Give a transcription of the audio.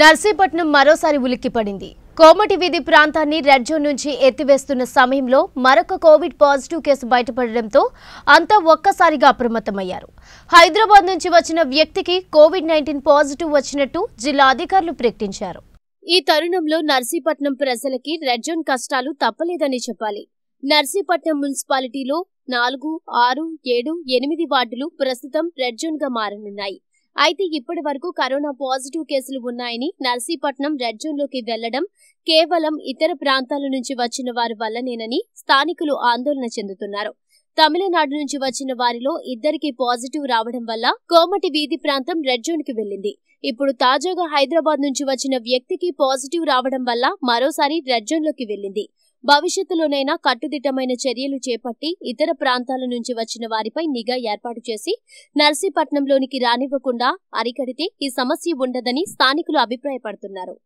నర్సీపట్నం మరోసారి ఉలిక్కిపడింది కోమటి వీధి ప్రాంతాన్ని రెడ్ జోన్ నుంచి ఎత్తివేస్తున్న సమయంలో మరొక కోవిడ్ పాజిటివ్ కేసు బయటపడడంతో అంతా ఒక్కసారిగా అప్రమత్తమయ్యారు హైదరాబాద్ నుంచి వచ్చిన వ్యక్తికి కోవిడ్ నైన్టీన్ పాజిటివ్ వచ్చినట్టు జిల్లా అధికారులు ప్రకటించారు ఈ తరుణంలో నర్సీపట్నం ప్రజలకి రెడ్ జోన్ కష్టాలు తప్పలేదని చెప్పాలి నర్సీపట్నం మున్సిపాలిటీలో నాలుగు ఆరు ఏడు ఎనిమిది వార్డులు ప్రస్తుతం రెడ్ జోన్ గా మారనున్నాయి అయితే ఇప్పటి వరకు కరోనా పాజిటివ్ కేసులు ఉన్నాయని నర్సీపట్నం రెడ్ జోన్ లోకి వెళ్లడం కేవలం ఇతర ప్రాంతాల నుంచి వచ్చిన వారి వల్లనేనని స్థానికులు ఆందోళన చెందుతున్నారు తమిళనాడు నుంచి వచ్చిన వారిలో ఇద్దరికి పాజిటివ్ రావడం వల్ల కోమటి వీధి ప్రాంతం రెడ్ జోన్ కి వెళ్లింది ఇప్పుడు తాజాగా హైదరాబాద్ నుంచి వచ్చిన వ్యక్తికి పాజిటివ్ రావడం వల్ల మరోసారి రెడ్ జోన్ లోకి వెళ్లింది భవిష్యత్తులోనైనా కట్టుదిట్టమైన చర్యలు చేపట్టి ఇతర ప్రాంతాల నుంచి వచ్చిన వారిపై నిఘా ఏర్పాటు చేసి నర్సీపట్నంలోనికి రానివ్వకుండా అరికడితే ఈ సమస్య ఉండదని స్థానికులు అభిప్రాయపడుతున్నారు